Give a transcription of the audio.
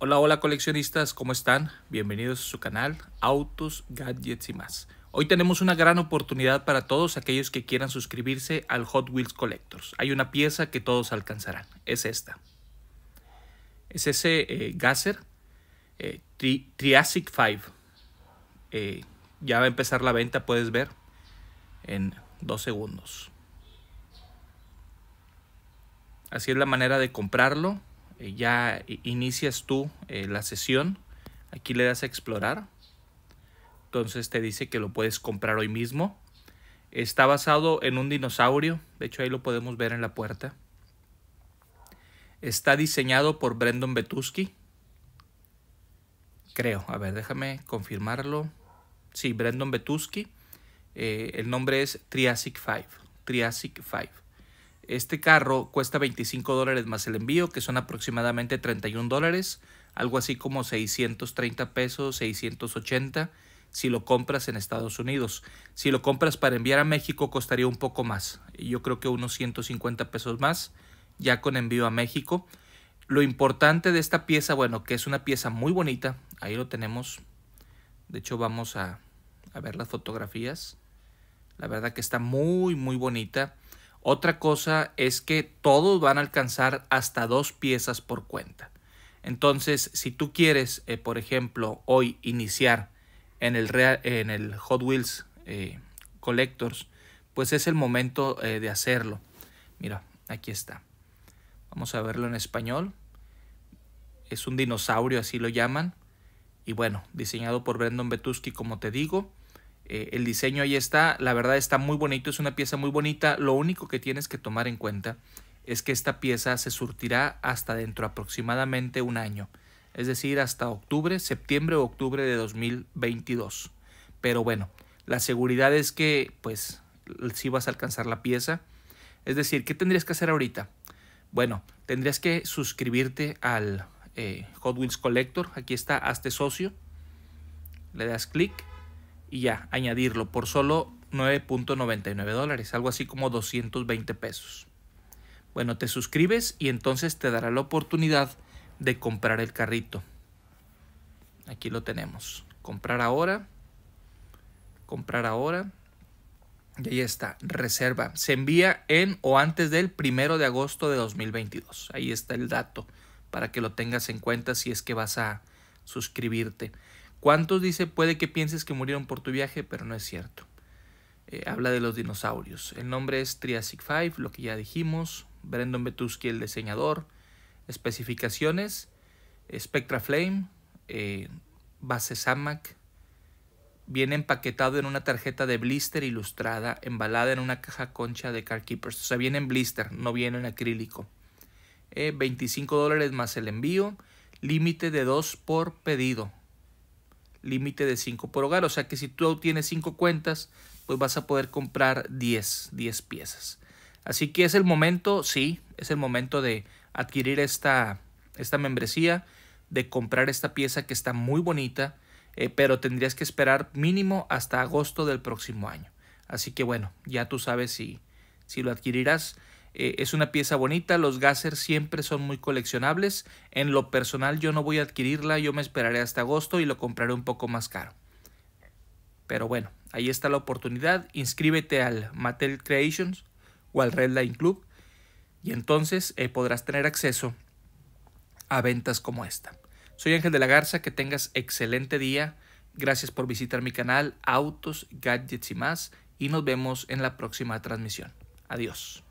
Hola, hola coleccionistas, ¿cómo están? Bienvenidos a su canal Autos, Gadgets y más. Hoy tenemos una gran oportunidad para todos aquellos que quieran suscribirse al Hot Wheels Collectors. Hay una pieza que todos alcanzarán, es esta. Es ese eh, Gasser eh, Triassic 5. Eh, ya va a empezar la venta, puedes ver, en dos segundos. Así es la manera de comprarlo eh, ya inicias tú eh, la sesión. Aquí le das a explorar. Entonces te dice que lo puedes comprar hoy mismo. Está basado en un dinosaurio. De hecho ahí lo podemos ver en la puerta. Está diseñado por Brendan Betusky. Creo. A ver, déjame confirmarlo. Sí, Brendan Betusky. Eh, el nombre es Triassic 5. Triassic 5. Este carro cuesta 25 dólares más el envío, que son aproximadamente 31 dólares, algo así como 630 pesos, 680 si lo compras en Estados Unidos. Si lo compras para enviar a México costaría un poco más, yo creo que unos 150 pesos más, ya con envío a México. Lo importante de esta pieza, bueno, que es una pieza muy bonita, ahí lo tenemos. De hecho vamos a, a ver las fotografías. La verdad que está muy, muy bonita otra cosa es que todos van a alcanzar hasta dos piezas por cuenta. Entonces, si tú quieres, eh, por ejemplo, hoy iniciar en el, Hot Wheels eh, Collectors, pues es el momento eh, de hacerlo. Mira, aquí está. Vamos a verlo en español. Es un dinosaurio, así lo llaman. Y bueno, diseñado por Brandon Betusky, como te digo. Eh, el diseño ahí está, la verdad está muy bonito, es una pieza muy bonita. Lo único que tienes que tomar en cuenta es que esta pieza se surtirá hasta dentro aproximadamente un año, es decir, hasta octubre, septiembre o octubre de 2022. Pero bueno, la seguridad es que pues si vas a alcanzar la pieza. Es decir, ¿qué tendrías que hacer ahorita? Bueno, tendrías que suscribirte al eh, Hot Wheels Collector. Aquí está, hazte socio. Le das clic y ya añadirlo por solo 9.99 dólares, algo así como 220 pesos. Bueno, te suscribes y entonces te dará la oportunidad de comprar el carrito. Aquí lo tenemos. Comprar ahora. Comprar ahora. Y ahí está. Reserva. Se envía en o antes del primero de agosto de 2022. Ahí está el dato para que lo tengas en cuenta si es que vas a suscribirte. ¿Cuántos dice puede que pienses que murieron por tu viaje, pero no es cierto? Eh, habla de los dinosaurios. El nombre es Triassic 5, lo que ya dijimos. Brendan Betusky, el diseñador. Especificaciones: Spectra Flame, eh, base SAMAC. Viene empaquetado en una tarjeta de blister ilustrada, embalada en una caja concha de Car Keepers. O sea, viene en blister, no viene en acrílico. 25 eh, dólares más el envío. Límite de 2 por pedido límite de 5 por hogar. O sea que si tú tienes 5 cuentas, pues vas a poder comprar 10, 10 piezas. Así que es el momento, sí, es el momento de adquirir esta, esta membresía, de comprar esta pieza que está muy bonita, eh, pero tendrías que esperar mínimo hasta agosto del próximo año. Así que bueno, ya tú sabes si, si lo adquirirás. Eh, es una pieza bonita, los Gasser siempre son muy coleccionables. En lo personal yo no voy a adquirirla, yo me esperaré hasta agosto y lo compraré un poco más caro. Pero bueno, ahí está la oportunidad. Inscríbete al Mattel Creations o al Red Line Club y entonces eh, podrás tener acceso a ventas como esta. Soy Ángel de la Garza, que tengas excelente día. Gracias por visitar mi canal Autos, Gadgets y más y nos vemos en la próxima transmisión. Adiós.